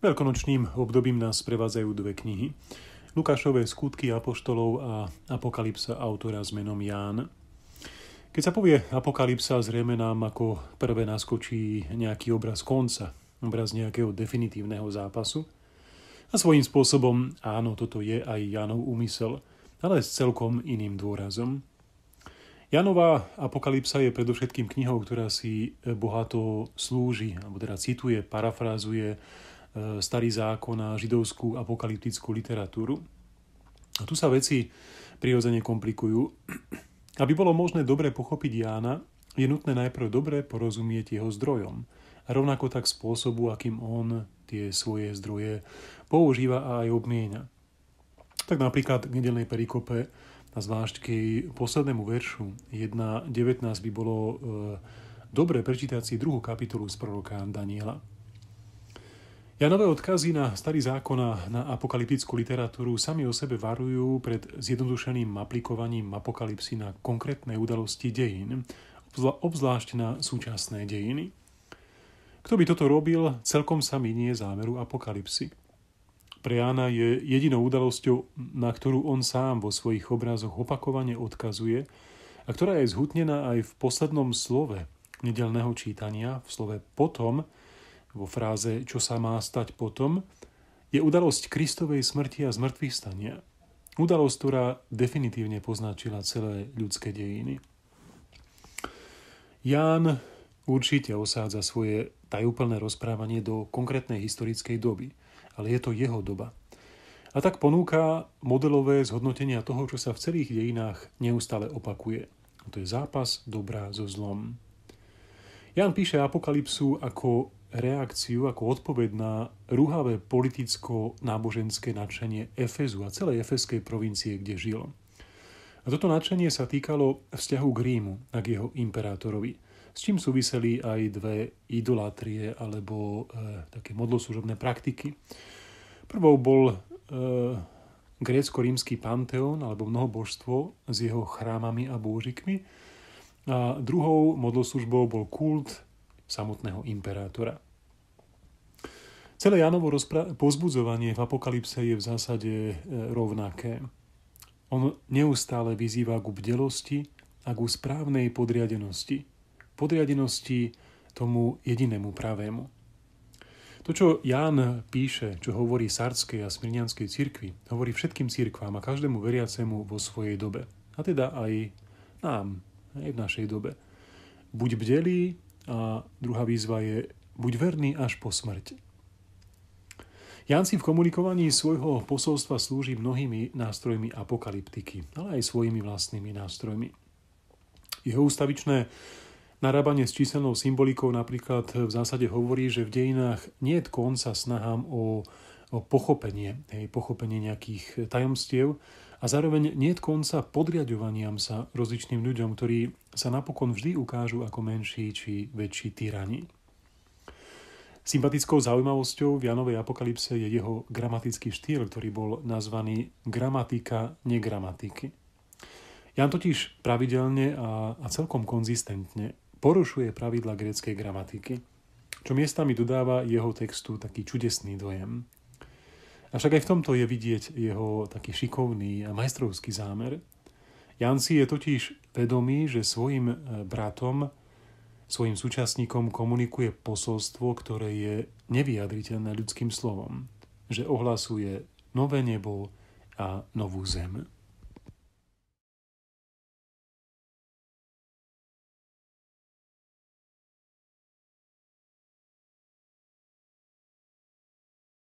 Veľkonočným obdobím nás prevádzajú dve knihy. Lukášové skutky apoštolov a Apokalypsa autora s menom Ján. Keď sa povie Apokalypsa, zrejme nám ako prvé naskočí nejaký obraz konca, obraz nejakého definitívneho zápasu. A svojím spôsobom, áno, toto je aj Jánov úmysel, ale s celkom iným dôrazom. Janová apokalypsa je predovšetkým knihou, ktorá si bohato slúži, alebo teda cituje, parafrázuje E, starý zákon a židovskú apokalyptickú literatúru. A tu sa veci prirodzene komplikujú. Aby bolo možné dobre pochopiť Jána, je nutné najprv dobre porozumieť jeho zdrojom, a rovnako tak spôsobu, akým on tie svoje zdroje používa a aj obmienia. Tak napríklad v nedelnej perikope a zvlášť k poslednému veršu 1.19 by bolo e, dobre prečítať si druhú kapitolu z proroka Daniela. Janové odkazy na starý zákon a na apokalyptickú literatúru sami o sebe varujú pred zjednodušeným aplikovaním apokalypsy na konkrétne udalosti dejín, obzvlášť na súčasné dejiny. Kto by toto robil, celkom sa minie zámeru apokalypsy. Pre Jana je jedinou udalosťou, na ktorú on sám vo svojich obrazoch opakovane odkazuje a ktorá je zhutnená aj v poslednom slove nedelného čítania, v slove potom, vo fráze Čo sa má stať potom, je udalosť Kristovej smrti a zmrtvých stania. Udalosť, ktorá definitívne poznačila celé ľudské dejiny. Ján určite osádza svoje tajúplné rozprávanie do konkrétnej historickej doby, ale je to jeho doba. A tak ponúka modelové zhodnotenia toho, čo sa v celých dejinách neustále opakuje. A to je zápas dobrá so zlom. Jan píše Apokalypsu ako reakciu ako odpoveď na ruhavé politicko-náboženské nadšenie Efezu a celej efeskej provincie, kde žil. A toto nadšenie sa týkalo vzťahu k Rímu a k jeho imperátorovi, s čím súviseli aj dve idolatrie alebo e, také modloslužobné praktiky. Prvou bol e, grécko-rímsky panteón alebo mnohobožstvo s jeho chrámami a búžikmi. A druhou modloslužbou bol kult samotného imperátora. Celé Janovo rozpra- pozbudzovanie v Apokalypse je v zásade e, rovnaké. On neustále vyzýva k bdelosti a k správnej podriadenosti. Podriadenosti tomu jedinému pravému. To, čo Ján píše, čo hovorí Sardskej a Smirnianskej cirkvi, hovorí všetkým cirkvám a každému veriacemu vo svojej dobe. A teda aj nám, aj v našej dobe. Buď bdelí, a druhá výzva je buď verný až po smrť. Ján si v komunikovaní svojho posolstva slúži mnohými nástrojmi apokalyptiky, ale aj svojimi vlastnými nástrojmi. Jeho ústavičné narábanie s číselnou symbolikou napríklad v zásade hovorí, že v dejinách nie je konca snahám o o pochopenie, hej, pochopenie nejakých tajomstiev a zároveň nie konca podriadovaniam sa rozličným ľuďom, ktorí sa napokon vždy ukážu ako menší či väčší tyrani. Sympatickou zaujímavosťou v Janovej apokalypse je jeho gramatický štýl, ktorý bol nazvaný gramatika negramatiky. Jan totiž pravidelne a, a celkom konzistentne porušuje pravidla gréckej gramatiky, čo miestami dodáva jeho textu taký čudesný dojem. Avšak aj v tomto je vidieť jeho taký šikovný a majstrovský zámer. Jan si je totiž vedomý, že svojim e, bratom, svojim súčasníkom komunikuje posolstvo, ktoré je nevyjadriteľné ľudským slovom, že ohlasuje nové nebo a novú zem.